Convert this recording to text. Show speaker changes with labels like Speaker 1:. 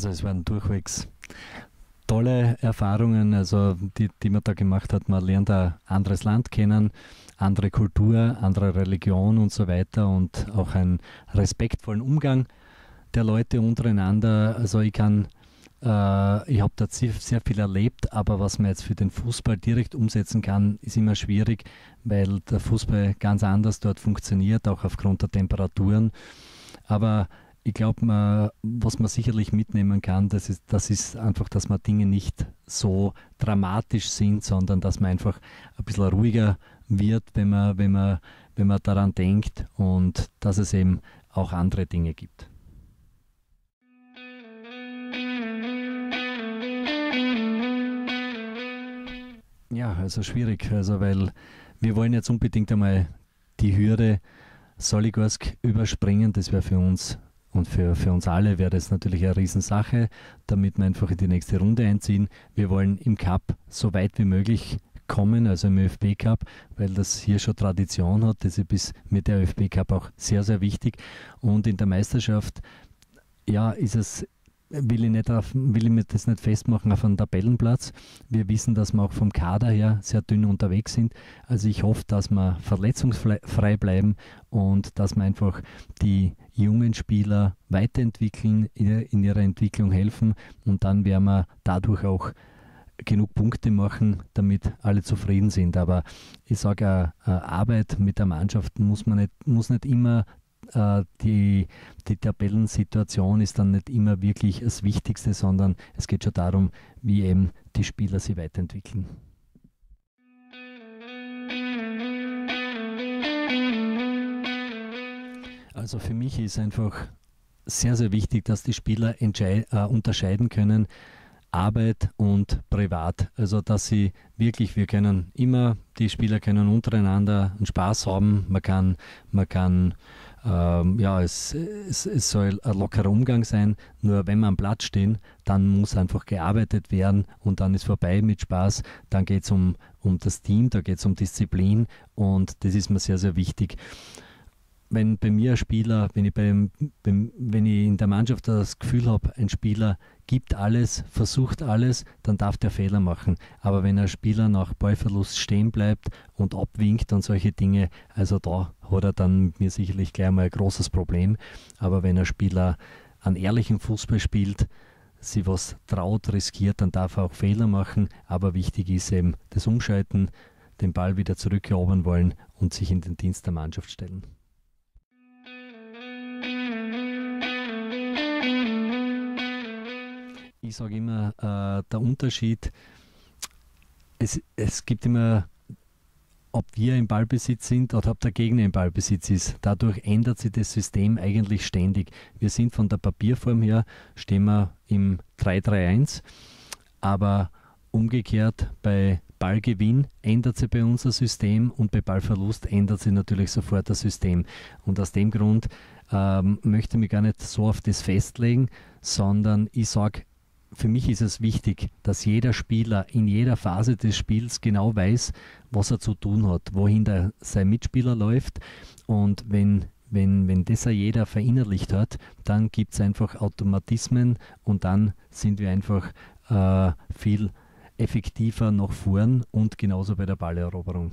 Speaker 1: Also es waren durchwegs tolle Erfahrungen, also die, die man da gemacht hat. Man lernt ein anderes Land kennen, andere Kultur, andere Religion und so weiter und auch einen respektvollen Umgang der Leute untereinander. Also ich kann, äh, ich habe da sehr, sehr viel erlebt, aber was man jetzt für den Fußball direkt umsetzen kann, ist immer schwierig, weil der Fußball ganz anders dort funktioniert, auch aufgrund der Temperaturen. Aber ich glaube, was man sicherlich mitnehmen kann, das ist, das ist einfach, dass man Dinge nicht so dramatisch sind, sondern dass man einfach ein bisschen ruhiger wird, wenn man, wenn man, wenn man daran denkt und dass es eben auch andere Dinge gibt. Ja, also schwierig, also weil wir wollen jetzt unbedingt einmal die Hürde Soligorsk überspringen, das wäre für uns und für, für uns alle wäre das natürlich eine Riesensache, damit wir einfach in die nächste Runde einziehen. Wir wollen im Cup so weit wie möglich kommen, also im ÖFB Cup, weil das hier schon Tradition hat. Das ist mit der ÖFB Cup auch sehr, sehr wichtig. Und in der Meisterschaft, ja, ist es will ich, nicht auf, will ich mir das nicht festmachen auf einen Tabellenplatz. Wir wissen, dass wir auch vom Kader her sehr dünn unterwegs sind. Also ich hoffe, dass wir verletzungsfrei bleiben und dass wir einfach die jungen Spieler weiterentwickeln, in ihrer Entwicklung helfen und dann werden wir dadurch auch genug Punkte machen, damit alle zufrieden sind. Aber ich sage, äh, äh, Arbeit mit der Mannschaft muss man nicht, muss nicht immer äh, die, die Tabellensituation ist dann nicht immer wirklich das Wichtigste, sondern es geht schon darum, wie eben die Spieler sie weiterentwickeln. Also für mich ist einfach sehr, sehr wichtig, dass die Spieler äh, unterscheiden können, Arbeit und privat. Also dass sie wirklich, wir können immer, die Spieler können untereinander einen Spaß haben, man kann, man kann ähm, ja, es, es, es soll ein lockerer Umgang sein, nur wenn wir am Platz stehen, dann muss einfach gearbeitet werden und dann ist vorbei mit Spaß, dann geht es um, um das Team, da geht es um Disziplin und das ist mir sehr, sehr wichtig wenn bei mir ein Spieler, wenn ich, beim, beim, wenn ich in der Mannschaft das Gefühl habe, ein Spieler gibt alles, versucht alles, dann darf der Fehler machen. Aber wenn ein Spieler nach Ballverlust stehen bleibt und abwinkt und solche Dinge, also da hat er dann mit mir sicherlich gleich mal ein großes Problem. Aber wenn ein Spieler einen ehrlichen Fußball spielt, sie was traut, riskiert, dann darf er auch Fehler machen. Aber wichtig ist eben das Umschalten, den Ball wieder zurückerobern wollen und sich in den Dienst der Mannschaft stellen. sage immer, äh, der Unterschied, es, es gibt immer, ob wir im Ballbesitz sind oder ob der Gegner im Ballbesitz ist. Dadurch ändert sich das System eigentlich ständig. Wir sind von der Papierform her, stehen wir im 3-3-1, aber umgekehrt bei Ballgewinn ändert sich bei uns das System und bei Ballverlust ändert sich natürlich sofort das System. Und aus dem Grund ähm, möchte ich mich gar nicht so auf das festlegen, sondern ich sage, für mich ist es wichtig, dass jeder Spieler in jeder Phase des Spiels genau weiß, was er zu tun hat, wohin der, sein Mitspieler läuft. Und wenn, wenn, wenn das jeder verinnerlicht hat, dann gibt es einfach Automatismen und dann sind wir einfach äh, viel effektiver nach vorn und genauso bei der Balleroberung.